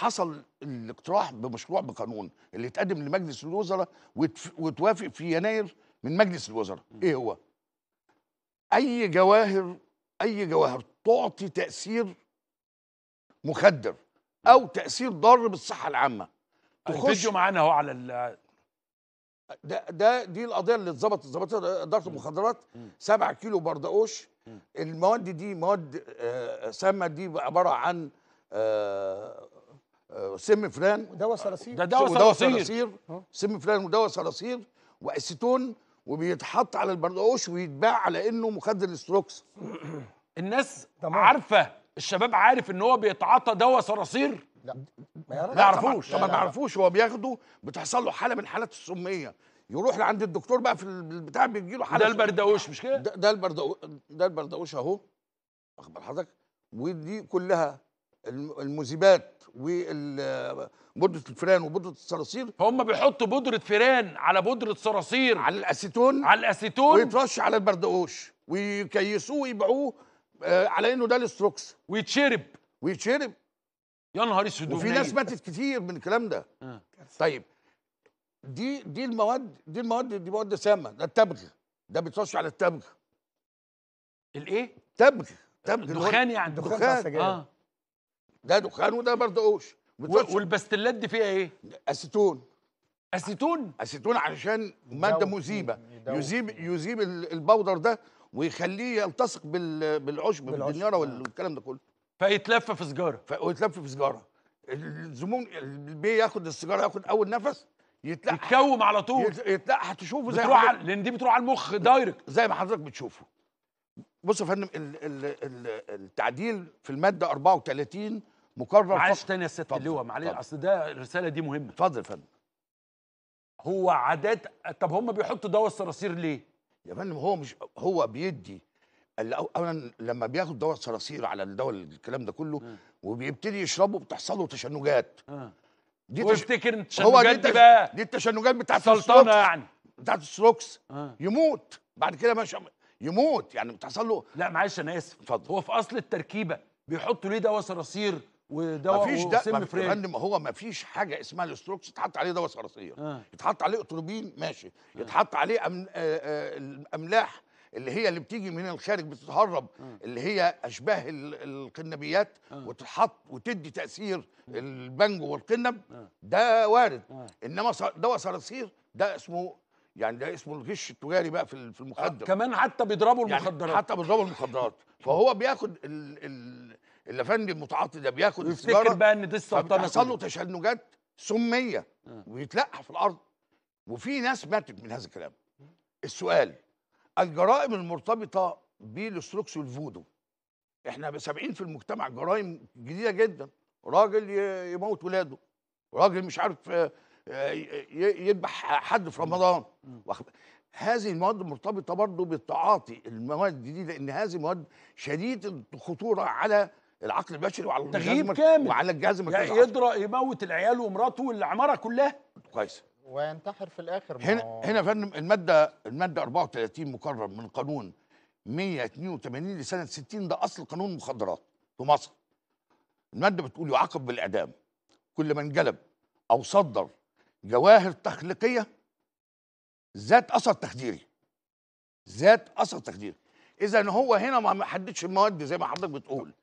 حصل الاقتراح بمشروع بقانون اللي اتقدم لمجلس الوزراء وتوافق في يناير من مجلس الوزراء ايه هو اي جواهر اي جواهر تعطي تاثير مخدر او تاثير ضار بالصحه العامه الفيديو معانا اهو على ال ده ده دي القضيه اللي اتظبطت ظبطت اداره المخدرات 7 كيلو بردقوش المواد دي مواد آه، سامه دي عباره عن آه، سم فران ودواء صراصير ده دواء صراصير اه. سم فران ودواء صراصير واسيتون وبيتحط على البردقوش ويتباع على انه مخدر الاستروكس الناس طبعا. عارفه الشباب عارف ان هو بيتعاطى دواء صراصير لا ما يعرفوش طبعا ما يعرفوش هو بياخده بتحصل له حاله من حالات السميه يروح لعند الدكتور بقى في البتاع بيجي له حاله ده البردقوش مش كده ده البردقوش ده البردقوش اهو اخبر حضرتك ودي كلها المذيبات وبودره الفيران وبودره الصراصير هم بيحطوا بودره فيران على بودره صراصير على الاسيتون على الاسيتون ويترش على البردقوش ويكيسوه ويبيعوه آه، على انه ده الاستروكس ويتشرب ويتشرب يا نهار اسود وفي ناس ماتت كتير من الكلام ده آه. طيب دي دي المواد دي المواد دي مواد سامه ده التبغ ده بيترش على التبغ الايه؟ تبغ تبغ دخان يعني دخان, دخان. آه. ده دخان وده بردقوش والبستلات دي فيها ايه؟ اسيتون اسيتون اسيتون علشان ماده مذيبه يذيب يذيب البودر ده ويخليه يلتصق بالعشب بالدنياره آه. والكلام ده كله فيتلف في سجاره فيتلف في سجاره الزموم البي ياخد السيجاره ياخد اول نفس يتلقح يتكوم على طول يتلقح تشوفه زي بتروح على... لان دي بتروح على المخ دايركت زي ما حضرتك بتشوفه بص يا فندم التعديل في الماده 34 مكرر معلش تاني يا سياده اللواء معلش اصل ده الرساله دي مهمه اتفضل يا فندم هو عادات طب هم بيحطوا دواء الصراصير ليه؟ يا فندم هو مش هو بيدي اولا لما بياخد دواء صراصير على الدواء الكلام ده كله م. وبيبتدي يشربه بتحصل له تشنجات آه. دي وافتكر التشنجات دي, دي بقى دي التشنجات بتاعت السلطنه يعني بتاعت السلوكس يموت بعد كده ماشي يموت يعني بتحصل له لا معلش انا اسف اتفضل هو في اصل التركيبه بيحطوا ليه دواء صراصير ودواء مفيش فيش ما هو ما فيش حاجه اسمها الاستروكس يتحط عليه دواء صراصير آه. يتحط عليه اتروبين ماشي آه. يتحط عليه أم... آه... آه، الاملاح اللي هي اللي بتيجي من الخارج بتتهرب آه. اللي هي اشباه القنبيات آه. وتتحط وتدي تاثير البنج والقنب ده وارد انما دواء صراصير ده اسمه يعني ده اسمه الغش التجاري بقى في آه، المخدر كمان حتى بيضربوا يعني المخدرات يعني حتى بيضربوا المخدرات فهو بياخد ال ال الافندي المتعاطي ده بياخد يفتكر بقى ان دي السرطان حصل له تشنجات سميه آه. ويتلقح في الارض وفي ناس ماتت من هذا الكلام السؤال الجرائم المرتبطه بالستروكس والفودو احنا سامعين في المجتمع جرائم جديده جدا راجل يموت ولاده راجل مش عارف يذبح حد في رمضان هذه المواد مرتبطه برضه بالتعاطي المواد دي لان هذه المواد شديده الخطوره على العقل البشري وعلى تغييب كامل وعلى الجهاز المركزي يعني يضرب يموت العيال ومراته والعماره كلها كويس وينتحر في الاخر هنا ما... هنا فندم الماده الماده 34 مقرر من قانون 182 لسنه 60 ده اصل قانون المخدرات في مصر الماده بتقول يعاقب بالاعدام كل من جلب او صدر جواهر تخليقيه ذات اثر تخديري ذات اثر تخديري اذا هو هنا ما حددش المواد زي ما حضرتك بتقول